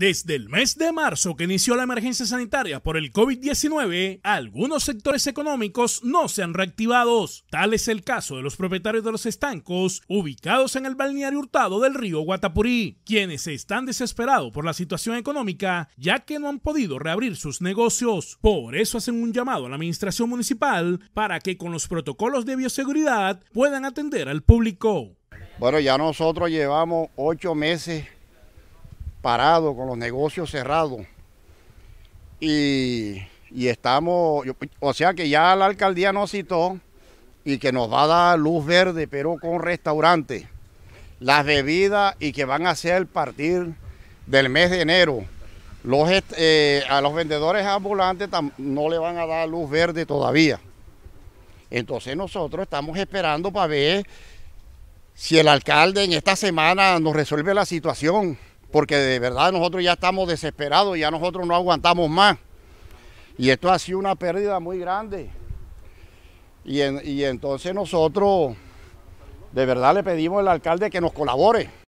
Desde el mes de marzo que inició la emergencia sanitaria por el COVID-19, algunos sectores económicos no se han reactivado. Tal es el caso de los propietarios de los estancos ubicados en el balneario hurtado del río Guatapurí, quienes están desesperados por la situación económica ya que no han podido reabrir sus negocios. Por eso hacen un llamado a la administración municipal para que con los protocolos de bioseguridad puedan atender al público. Bueno, ya nosotros llevamos ocho meses ...parado, con los negocios cerrados. Y, y estamos, o sea que ya la alcaldía nos citó y que nos va a dar luz verde, pero con restaurantes, las bebidas y que van a ser partir del mes de enero. Los, eh, a los vendedores ambulantes no le van a dar luz verde todavía. Entonces nosotros estamos esperando para ver si el alcalde en esta semana nos resuelve la situación porque de verdad nosotros ya estamos desesperados, ya nosotros no aguantamos más. Y esto ha sido una pérdida muy grande. Y, y entonces nosotros de verdad le pedimos al alcalde que nos colabore.